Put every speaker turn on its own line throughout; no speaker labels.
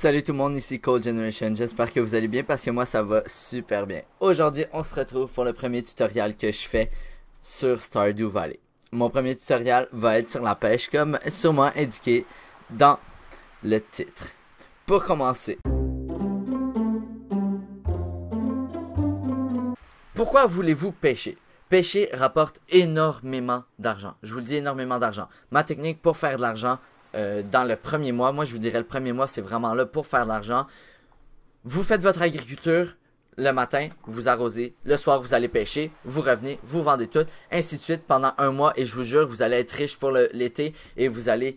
Salut tout le monde, ici Cold Generation, j'espère que vous allez bien parce que moi ça va super bien. Aujourd'hui, on se retrouve pour le premier tutoriel que je fais sur Stardew Valley. Mon premier tutoriel va être sur la pêche comme sûrement indiqué dans le titre. Pour commencer... Pourquoi voulez-vous pêcher Pêcher rapporte énormément d'argent. Je vous le dis énormément d'argent. Ma technique pour faire de l'argent, euh, dans le premier mois. Moi, je vous dirais, le premier mois, c'est vraiment là pour faire de l'argent. Vous faites votre agriculture le matin, vous arrosez, le soir, vous allez pêcher, vous revenez, vous vendez tout, ainsi de suite pendant un mois. Et je vous jure, vous allez être riche pour l'été et vous allez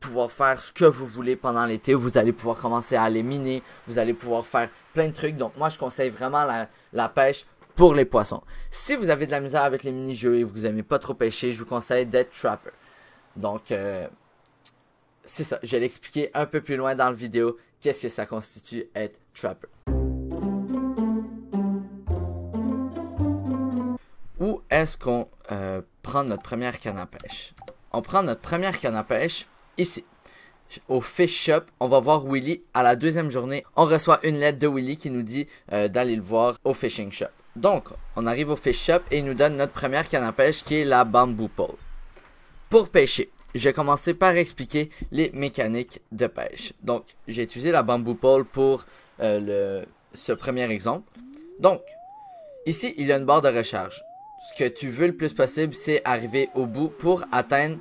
pouvoir faire ce que vous voulez pendant l'été. Vous allez pouvoir commencer à aller miner, vous allez pouvoir faire plein de trucs. Donc, moi, je conseille vraiment la, pêche pour les poissons. Si vous avez de la misère avec les mini-jeux et vous n'aimez pas trop pêcher, je vous conseille d'être trapper. Donc, euh, c'est ça. Je vais l'expliquer un peu plus loin dans la vidéo qu'est-ce que ça constitue être trapper. Où est-ce qu'on euh, prend notre première canne à pêche On prend notre première canne à pêche ici. Au fish shop, on va voir Willy à la deuxième journée. On reçoit une lettre de Willy qui nous dit euh, d'aller le voir au fishing shop. Donc, on arrive au fish shop et il nous donne notre première canne à pêche qui est la bamboo pole. Pour pêcher, je vais commencer par expliquer les mécaniques de pêche. Donc, j'ai utilisé la bamboo pole pour euh, le, ce premier exemple. Donc, ici, il y a une barre de recharge. Ce que tu veux le plus possible, c'est arriver au bout pour atteindre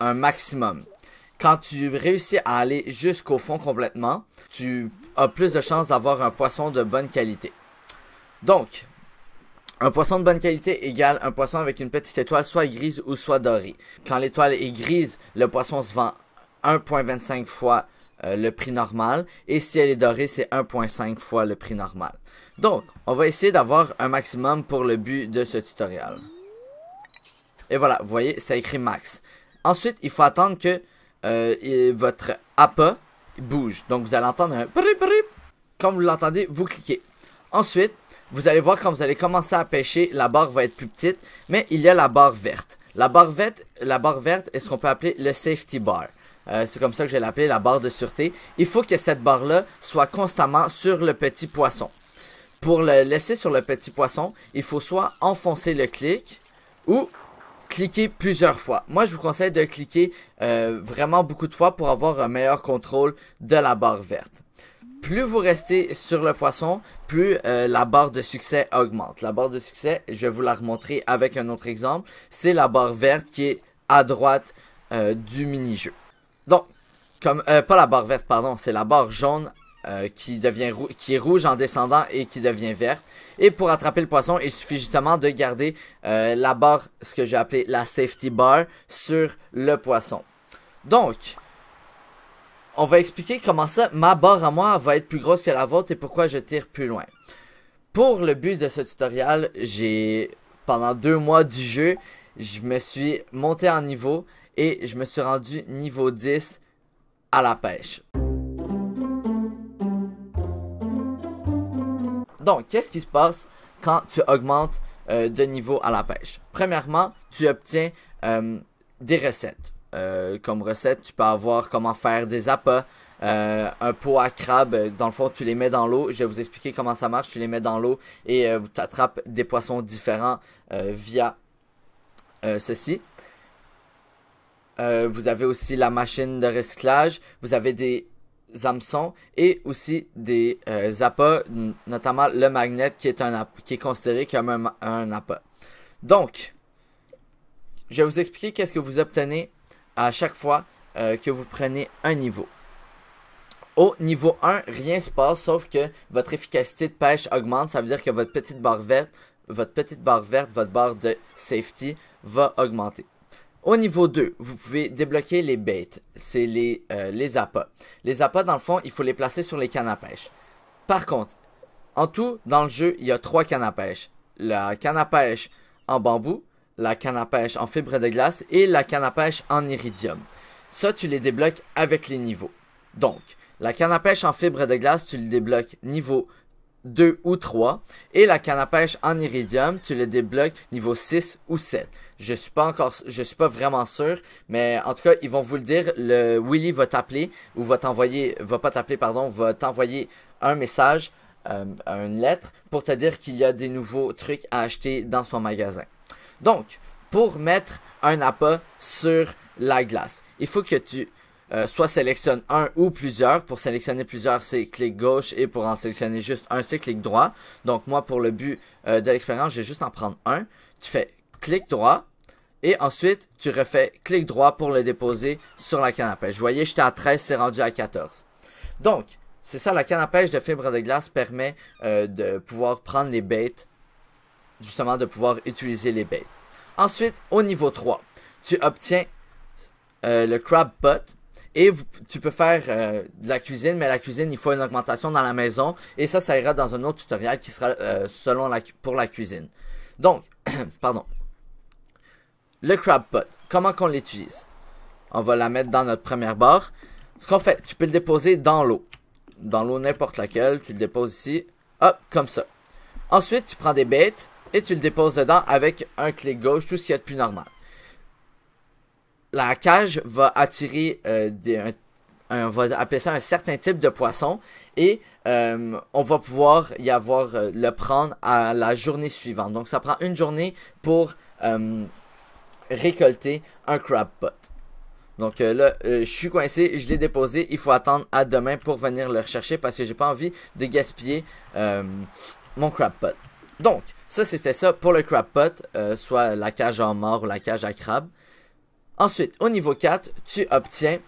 un maximum. Quand tu réussis à aller jusqu'au fond complètement, tu as plus de chances d'avoir un poisson de bonne qualité. Donc, un poisson de bonne qualité égale un poisson avec une petite étoile soit grise ou soit dorée. Quand l'étoile est grise, le poisson se vend 1.25 fois euh, le prix normal et si elle est dorée, c'est 1.5 fois le prix normal. Donc, on va essayer d'avoir un maximum pour le but de ce tutoriel. Et voilà, vous voyez, ça écrit max. Ensuite, il faut attendre que euh, votre appât bouge. Donc, vous allez entendre un... Quand vous l'entendez, vous cliquez. Ensuite, vous allez voir quand vous allez commencer à pêcher, la barre va être plus petite, mais il y a la barre verte. La barre verte, la barre verte est ce qu'on peut appeler le safety bar. Euh, c'est comme ça que je vais l'appeler la barre de sûreté. Il faut que cette barre-là soit constamment sur le petit poisson. Pour le laisser sur le petit poisson, il faut soit enfoncer le clic ou cliquer plusieurs fois. Moi, je vous conseille de cliquer euh, vraiment beaucoup de fois pour avoir un meilleur contrôle de la barre verte plus vous restez sur le poisson, plus euh, la barre de succès augmente. La barre de succès, je vais vous la remontrer avec un autre exemple. C'est la barre verte qui est à droite euh, du mini-jeu. Donc, comme, euh, pas la barre verte, pardon, c'est la barre jaune qui, devient qui est rouge en descendant et qui devient verte. Et pour attraper le poisson, il suffit justement de garder la barre, ce que j'ai appelé la safety bar, sur le poisson. Donc, on va expliquer comment ça, ma barre à moi va être plus grosse que la vôtre et pourquoi je tire plus loin. Pour le but de ce tutoriel, j'ai, pendant deux mois du jeu, je me suis monté en niveau et je me suis rendu niveau 10 à la pêche. Donc, qu'est-ce qui se passe quand tu augmentes euh, de niveau à la pêche? Premièrement, tu obtiens euh, des recettes. Euh, comme recette, tu peux avoir comment faire des appâts, euh, un pot à crabe. Dans le fond, tu les mets dans l'eau. Je vais vous expliquer comment ça marche. Tu les mets dans l'eau et euh, tu attrapes des poissons différents via ceci. vous avez aussi la machine de recyclage. Vous avez des hameçons et aussi des appâts, notamment le magnet qui est, un, qui est considéré comme un, un appât. Donc, je vais vous expliquer qu'est-ce que vous obtenez à chaque fois euh, que vous prenez un niveau. Au niveau 1, rien ne se passe sauf que votre efficacité de pêche augmente. Ça veut dire que votre petite barre verte, votre petite barre verte, votre barre de safety va augmenter. Au niveau 2, vous pouvez débloquer les baits, c'est les, euh, les appâts. Les appâts, dans le fond, il faut les placer sur les cannes à pêche. Par contre, en tout, dans le jeu, il y a trois cannes à pêche. La canne à pêche en bambou, la canne à pêche en fibre de glace et la canne à pêche en iridium. Ça, tu les débloques avec les niveaux. Donc, la canne à pêche en fibre de glace, tu le débloques niveau 2 ou 3. Et la canne à pêche en iridium, tu le débloques niveau 6 ou 7. Je suis pas encore, je suis pas vraiment sûr, mais en tout cas, ils vont vous le dire. Le Willy va t'appeler, ou va t'envoyer, va pas t'appeler, pardon, va t'envoyer un message, euh, une lettre, pour te dire qu'il y a des nouveaux trucs à acheter dans son magasin. Donc, pour mettre un appât sur la glace, il faut que tu sois euh, soit un ou plusieurs. Pour sélectionner plusieurs, c'est clic gauche et pour en sélectionner juste un, c'est clic droit. Donc moi, pour le but euh, de l'expérience, je vais juste en prendre un. Tu fais clic droit et ensuite, tu refais clic droit pour le déposer sur la canne à pêche. Vous voyez, j'étais à 13, c'est rendu à 14. Donc, c'est ça, la canne à pêche de fibre de glace permet euh, de pouvoir prendre les bêtes justement de pouvoir utiliser les bêtes. Ensuite, au niveau 3, tu obtiens euh, le crab pot. Et tu peux faire euh, de la cuisine, mais la cuisine, il faut une augmentation dans la maison. Et ça, ça ira dans un autre tutoriel qui sera euh, selon la, pour la cuisine. Donc, pardon. Le crab pot, comment qu'on l'utilise On va la mettre dans notre première barre. Ce qu'on fait, tu peux le déposer dans l'eau. Dans l'eau n'importe laquelle, tu le déposes ici. Hop, comme ça. Ensuite, tu prends des bêtes et tu le déposes dedans avec un clic gauche, tout ce qu'il y a de plus normal. La cage va attirer euh, un, on va appeler ça un certain type de poisson et euh, on va pouvoir y avoir euh, le prendre à la journée suivante. Donc ça prend une journée pour récolter un crab pot. Donc là, je suis coincé, je l'ai déposé. Il faut attendre à demain pour venir le rechercher parce que j'ai pas envie de gaspiller mon crab pot. Donc, ça c'était ça pour le crab pot, euh, soit la cage en mort ou la cage à crabe. Ensuite, au niveau 4, tu obtiens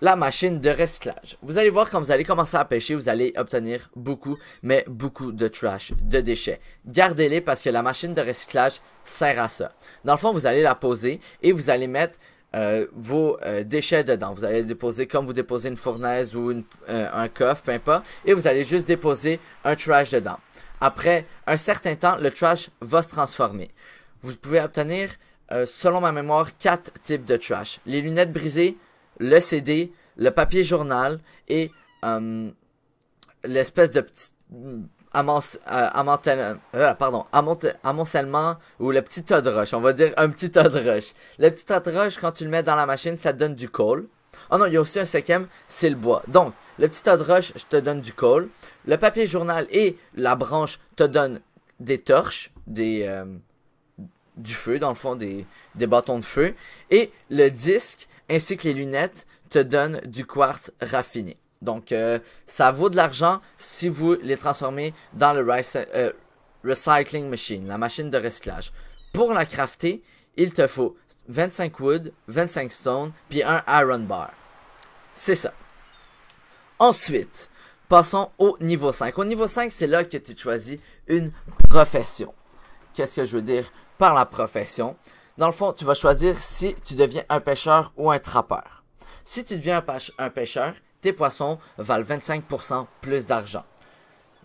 la machine de recyclage. Vous allez voir quand vous allez commencer à pêcher, vous allez obtenir beaucoup, mais beaucoup de trash, de déchets. Gardez-les parce que la machine de recyclage sert à ça. Dans le fond, vous allez la poser et vous allez mettre euh, vos euh, déchets dedans. Vous allez déposer comme vous déposez une fournaise ou un coffre, peu importe, et vous allez juste déposer un trash dedans. Après un certain temps, le trash va se transformer. Vous pouvez obtenir, euh, selon ma mémoire, quatre types de trash. Les lunettes brisées, le CD, le papier journal et euh, l'espèce de petit euh, pardon, amoncellement ou le petit tas de rush. On va dire un petit tas de rush. Le petit tas de rush, quand tu le mets dans la machine, ça donne du coal. Oh non, il y a aussi un cinquième, c'est le bois. Donc, le petit tas de roche, je te donne du coal. Le papier journal et la branche te donnent des torches, des, euh, du feu, dans le fond, des, bâtons de feu. Et le disque, ainsi que les lunettes, te donnent du quartz raffiné. Donc, euh, ça vaut de l'argent si vous les transformez dans le euh, recycling machine, la machine de recyclage. Pour la crafter, il te faut 25 wood, 25 stone, puis un iron bar. C'est ça. Ensuite, passons au niveau 5. Au niveau 5, c'est là que tu choisis une profession. Qu'est-ce que je veux dire par la profession? Dans le fond, tu vas choisir si tu deviens un pêcheur ou un trappeur. Si tu deviens un pêcheur, tes poissons valent 25% plus d'argent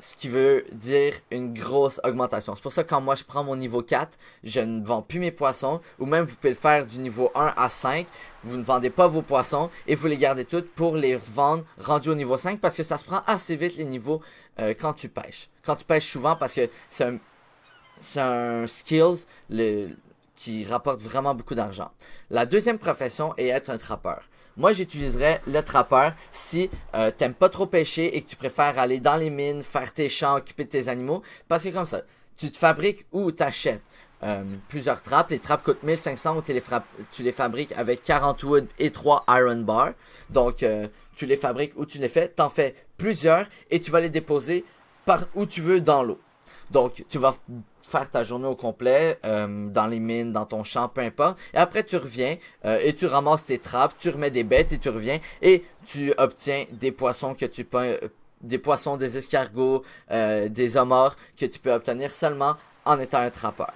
ce qui veut dire une grosse augmentation. C'est pour ça que quand moi je prends mon niveau 4, je ne vends plus mes poissons, ou même vous pouvez le faire du niveau 1 à 5, vous ne vendez pas vos poissons et vous les gardez toutes pour les revendre rendus au niveau 5 parce que ça se prend assez vite les niveaux euh, quand tu pêches. Quand tu pêches souvent parce que c'est un, skills qui rapporte vraiment beaucoup d'argent. La deuxième profession est être un trappeur. Moi, j'utiliserais le trappeur si tu euh, t'aimes pas trop pêcher et que tu préfères aller dans les mines, faire tes champs, occuper tes animaux. Parce que comme ça, tu te fabriques ou tu achètes euh, plusieurs trappes. Les trappes coûtent 1500 ou tu les, fabriques avec 40 wood et 3 iron bar. Donc, euh, tu les fabriques ou tu les fais. T'en fais plusieurs et tu vas les déposer par où tu veux dans l'eau. Donc, tu vas faire ta journée au complet euh, dans les mines, dans ton champ, peu importe. Et après, tu reviens euh, et tu ramasses tes trappes, tu remets des bêtes et tu reviens et tu obtiens des poissons que tu euh, des poissons, des escargots, des homards que tu peux obtenir seulement en étant un trappeur.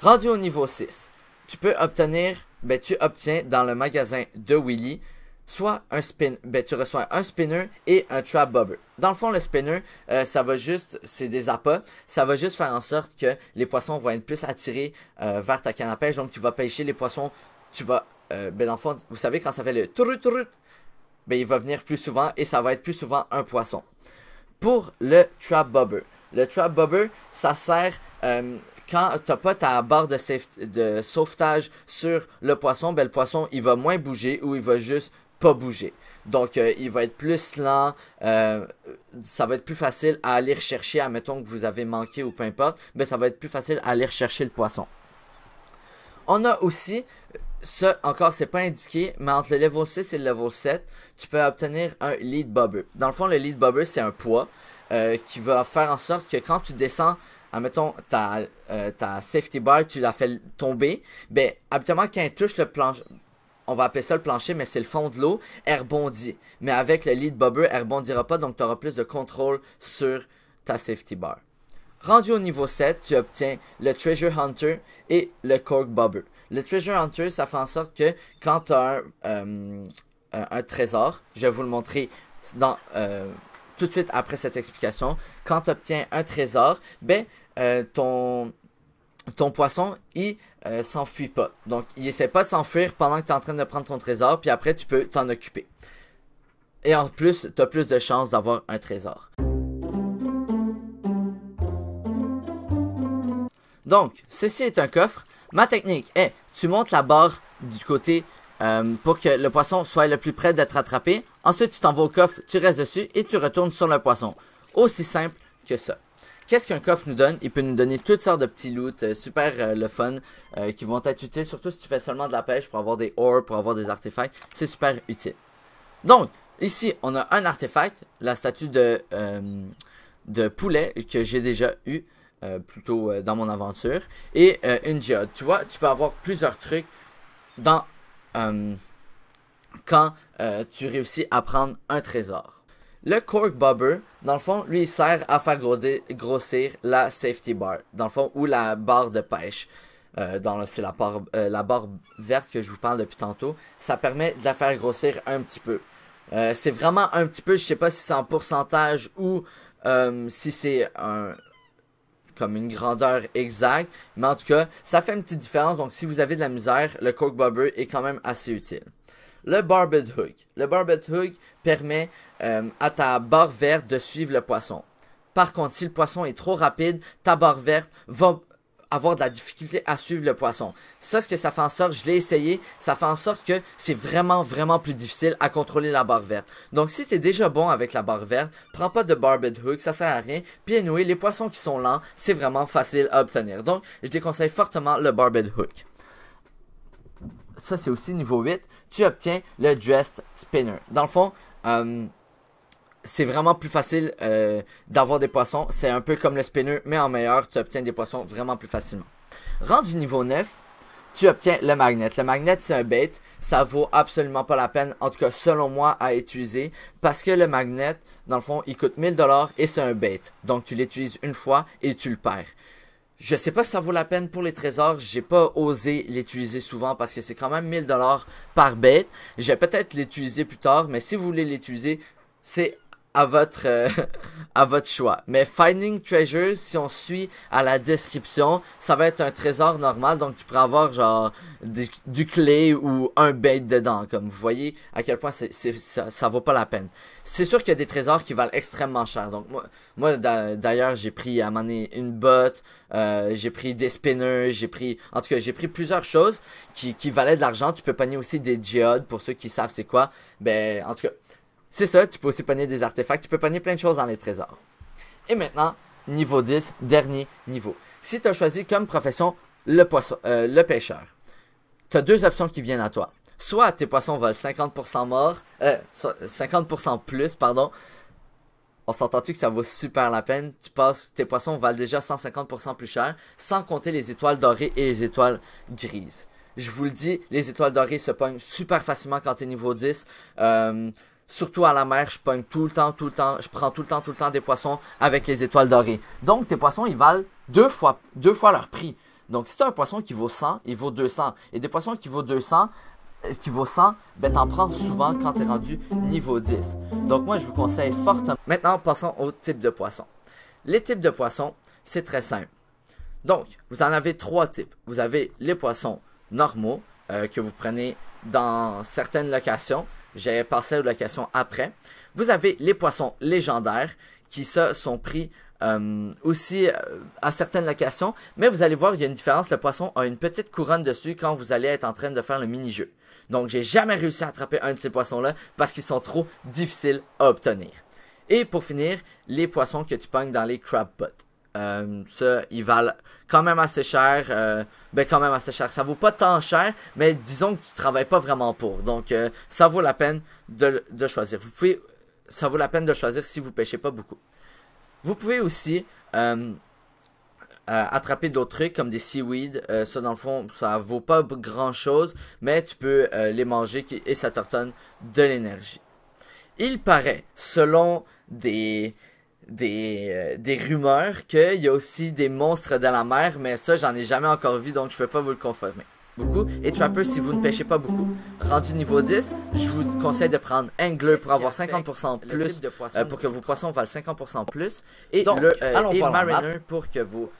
Rendu au niveau 6, tu peux obtenir, ben, tu obtiens dans le magasin de Willy soit un spin, ben, tu reçois un spinner et un trap bobber. Dans le fond, le spinner, euh, ça va juste, c'est des appâts, ça va juste faire en sorte que les poissons vont être plus attirés euh, vers ta canne à pêche. Donc, tu vas pêcher les poissons, tu vas, euh, ben, dans le fond, vous savez, quand ça fait le trut trut, ben, il va venir plus souvent et ça va être plus souvent un poisson. Pour le trap bobber, le trap bobber, ça sert quand tu n'as pas ta barre de, de, sauvetage sur le poisson, ben, le poisson il va moins bouger ou il va juste pas bouger. Donc, euh, il va être plus lent, euh, ça va être plus facile à aller rechercher, admettons que vous avez manqué ou peu importe, mais ça va être plus facile à aller rechercher le poisson. On a aussi, ça encore c'est pas indiqué, mais entre le level 6 et le level 7, tu peux obtenir un lead bobber. Dans le fond, le lead bobber c'est un poids euh, qui va faire en sorte que quand tu descends admettons, ta, ta safety bar, tu la fais tomber, ben, habituellement, quand elle touche le planche, on va appeler ça le plancher, mais c'est le fond de l'eau, elle rebondit. Mais avec le lead bobber, elle rebondira pas, donc tu auras plus de contrôle sur ta safety bar. Rendu au niveau 7, tu obtiens le Treasure Hunter et le Cork Bobber. Le Treasure Hunter, ça fait en sorte que quand tu as euh, un, trésor, je vais vous le montrer dans, euh, tout de suite après cette explication, quand tu obtiens un trésor, ben, euh, ton, ton poisson, il euh, s'enfuit pas. Donc, il essaie pas de s'enfuir pendant que tu es en train de prendre ton trésor, puis après, tu peux t'en occuper. Et en plus, tu as plus de chances d'avoir un trésor. Donc, ceci est un coffre. Ma technique est, tu montes la barre du côté euh, pour que le poisson soit le plus près d'être attrapé. Ensuite, tu t'envoies au coffre, tu restes dessus et tu retournes sur le poisson. Aussi simple que ça. Qu'est-ce qu'un coffre nous donne? Il peut nous donner toutes sortes de petits loots, euh, super euh, le fun, euh, qui vont être utiles, surtout si tu fais seulement de la pêche pour avoir des ores, pour avoir des artefacts. C'est super utile. Donc, ici, on a un artefact, la statue de, de poulet que j'ai déjà eu plutôt dans mon aventure, et une géode. Tu vois, tu peux avoir plusieurs trucs dans quand tu réussis à prendre un trésor. Le cork bobber, dans le fond, lui, il sert à faire grossir la safety bar, dans le fond, ou la barre de pêche. Euh, c'est euh, la, barre, verte que je vous parle depuis tantôt. Ça permet de la faire grossir un petit peu. Euh, c'est vraiment un petit peu, je sais pas si c'est en pourcentage ou si c'est un, comme une grandeur exacte. Mais en tout cas, ça fait une petite différence. Donc, si vous avez de la misère, le cork Bobber est quand même assez utile. Le barbed hook. Le barbed hook permet euh, à ta barre verte de suivre le poisson. Par contre, si le poisson est trop rapide, ta barre verte va avoir de la difficulté à suivre le poisson. Ça, ce que ça fait en sorte, je l'ai essayé, ça fait en sorte que c'est vraiment, vraiment plus difficile à contrôler la barre verte. Donc, si tu es déjà bon avec la barre verte, prends pas de barbed hook, ça sert à rien. Puis, anyway, les poissons qui sont lents, c'est vraiment facile à obtenir. Donc, je déconseille fortement le barbed hook. Ça, c'est aussi niveau 8 tu obtiens le Dress Spinner. Dans le fond, euh, c'est vraiment plus facile euh, d'avoir des poissons. C'est un peu comme le spinner, mais en meilleur, tu obtiens des poissons vraiment plus facilement. Rendu niveau 9, tu obtiens le magnet. Le magnet, c'est un bait. Ça vaut absolument pas la peine, en tout cas selon moi, à utiliser. Parce que le magnet, dans le fond, il coûte 1000$ et c'est un bait. Donc tu l'utilises une fois et tu le perds. Je sais pas si ça vaut la peine pour les trésors, j'ai pas osé l'utiliser souvent parce que c'est quand même 1000$ par bête. Je vais peut-être l'utiliser plus tard, mais si vous voulez l'utiliser, c'est à votre, euh, à votre choix. Mais Finding Treasures, si on suit à la description, ça va être un trésor normal, donc tu pourras avoir genre du, clé ou un bait dedans. Comme vous voyez à quel point ça, ça, vaut pas la peine. C'est sûr qu'il y a des trésors qui valent extrêmement cher. Donc moi, moi d'ailleurs, j'ai pris à un une botte, euh, j'ai pris des spinners, j'ai pris... En tout cas, j'ai pris plusieurs choses qui, qui valaient de l'argent. Tu peux panier aussi des diodes pour ceux qui savent c'est quoi. Ben, en tout cas, c'est ça, tu peux aussi pogner des artefacts, tu peux pogner plein de choses dans les trésors. Et maintenant, niveau 10, dernier niveau. Si tu as choisi comme profession le, euh, le pêcheur, tu as deux options qui viennent à toi. Soit tes poissons valent 50% mort, euh, 50% plus, pardon. On s'entend-tu que ça vaut super la peine? Tu passes, tes poissons valent déjà 150% plus cher, sans compter les étoiles dorées et les étoiles grises. Je vous le dis, les étoiles dorées se pognent super facilement quand tu es niveau 10. Euh, surtout à la mer, je pogne tout le temps, tout le temps, je prends tout le temps, tout le temps des poissons avec les étoiles dorées. Donc, tes poissons, ils valent deux fois, leur prix. Donc, si tu as un poisson qui vaut 100, il vaut 200. Et des poissons qui vaut 200, euh, qui vaut 100, ben t'en prends souvent quand es rendu niveau 10. Donc moi je vous conseille fortement. Maintenant passons au type de poissons. Les types de poissons, c'est très simple. Donc vous en avez trois types. Vous avez les poissons normaux euh, que vous prenez dans certaines locations j'ai passé aux locations après. Vous avez les poissons légendaires qui se sont pris euh, aussi euh, à certaines locations. Mais vous allez voir, il y a une différence. Le poisson a une petite couronne dessus quand vous allez être en train de faire le mini-jeu. Donc, j'ai jamais réussi à attraper un de ces poissons-là parce qu'ils sont trop difficiles à obtenir. Et pour finir, les poissons que tu pognes dans les crab pots. Euh, ça, ils valent quand même assez cher. Euh, ben, quand même assez cher. Ça vaut pas tant cher, mais disons que tu travailles pas vraiment pour. Donc, euh, ça vaut la peine de, choisir. Vous pouvez, ça vaut la peine de choisir si vous pêchez pas beaucoup. Vous pouvez aussi euh, attraper d'autres trucs comme des seaweed. ça, dans le fond, ça vaut pas grand chose, mais tu peux les manger et ça te de l'énergie. Il paraît, selon des euh, des, rumeurs qu'il y a aussi des monstres dans la mer, mais ça, j'en ai jamais encore vu, donc je peux pas vous le confirmer. Beaucoup. Et Trapper, si vous ne pêchez pas beaucoup. Rendu niveau 10, je vous conseille de prendre Angler pour avoir 50% plus, de pour que vos poissons valent 50% plus, et, donc, Mariner pour que vos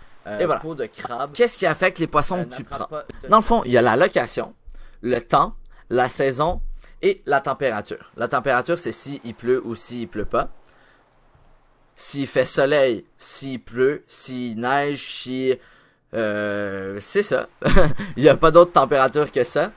pots de crabe... Qu'est-ce qui affecte les poissons euh, que tu prends? Dans le fond, il y a la location, le temps, la saison et la température. La température, c'est s'il pleut ou s'il pleut pas s'il fait soleil, s'il pleut, s'il neige, si... Euh, c'est ça. Il n'y a pas d'autre température que ça.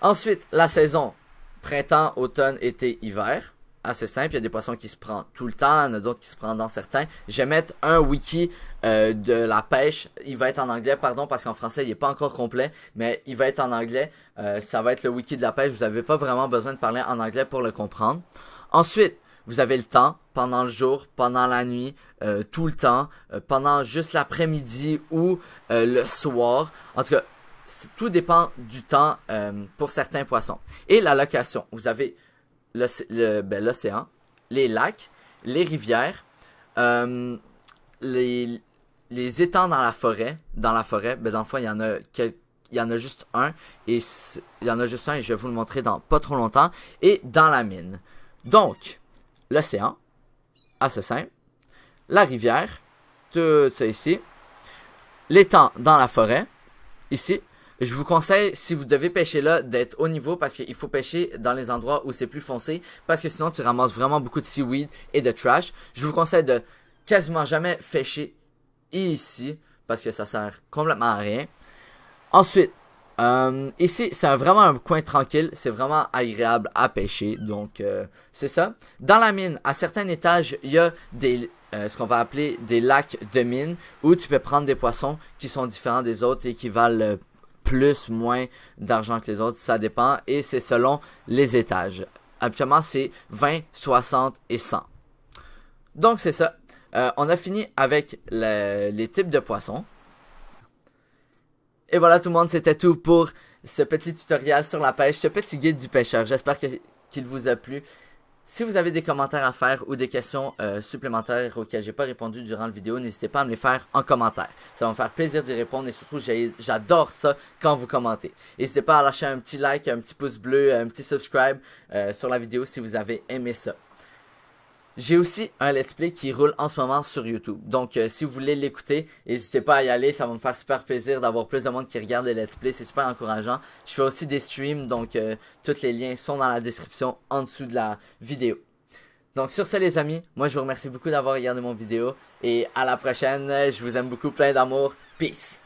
Ensuite, la saison. Printemps, automne, été, hiver. Assez simple, il y a des poissons qui se prennent tout le temps, il y en a d'autres qui se prennent dans certains. Je vais mettre un wiki euh, de la pêche. Il va être en anglais, pardon, parce qu'en français, il n'est pas encore complet, mais il va être en anglais. Euh, ça va être le wiki de la pêche. Vous n'avez pas vraiment besoin de parler en anglais pour le comprendre. Ensuite, vous avez le temps pendant le jour, pendant la nuit, euh, tout le temps, euh, pendant juste l'après-midi ou euh, le soir. En tout cas, tout dépend du temps pour certains poissons. Et la location. Vous avez ben, l'océan, les lacs, les rivières, les, les, étangs dans la forêt. Dans la forêt, ben, dans il y en a il y en a juste un et il y en a juste un et je vais vous le montrer dans pas trop longtemps et dans la mine. Donc, l'océan, assassin, la rivière, tout ça ici, l'étang dans la forêt, ici. Je vous conseille, si vous devez pêcher là, d'être au niveau parce qu'il faut pêcher dans les endroits où c'est plus foncé parce que sinon tu ramasses vraiment beaucoup de seaweed et de trash. Je vous conseille de quasiment jamais pêcher ici parce que ça sert complètement à rien. Ensuite, euh, ici, c'est vraiment un coin tranquille, c'est vraiment agréable à pêcher, donc euh, c'est ça. Dans la mine, à certains étages, il y a des, euh, ce qu'on va appeler des lacs de mine, où tu peux prendre des poissons qui sont différents des autres et qui valent euh, plus, moins d'argent que les autres, ça dépend, et c'est selon les étages. Habituellement, c'est 20, 60 et 100. Donc c'est ça. on a fini avec les types de poissons. Et voilà tout le monde, c'était tout pour ce petit tutoriel sur la pêche, ce petit guide du pêcheur. J'espère qu'il vous a plu. Si vous avez des commentaires à faire ou des questions euh, supplémentaires auxquelles j'ai pas répondu durant la vidéo, n'hésitez pas à me les faire en commentaire. Ça va me faire plaisir d'y répondre et surtout j'adore ça quand vous commentez. N'hésitez pas à lâcher un petit like, un petit pouce bleu, un petit subscribe euh, sur la vidéo si vous avez aimé ça. J'ai aussi un let's play qui roule en ce moment sur YouTube. Donc euh, si vous voulez l'écouter, n'hésitez pas à y aller, ça va me faire super plaisir d'avoir plus de monde qui regarde les let's play, c'est super encourageant. Je fais aussi des streams, donc euh, tous les liens sont dans la description en dessous de la vidéo. Donc sur ce les amis, moi je vous remercie beaucoup d'avoir regardé mon vidéo et à la prochaine, je vous aime beaucoup, plein d'amour, peace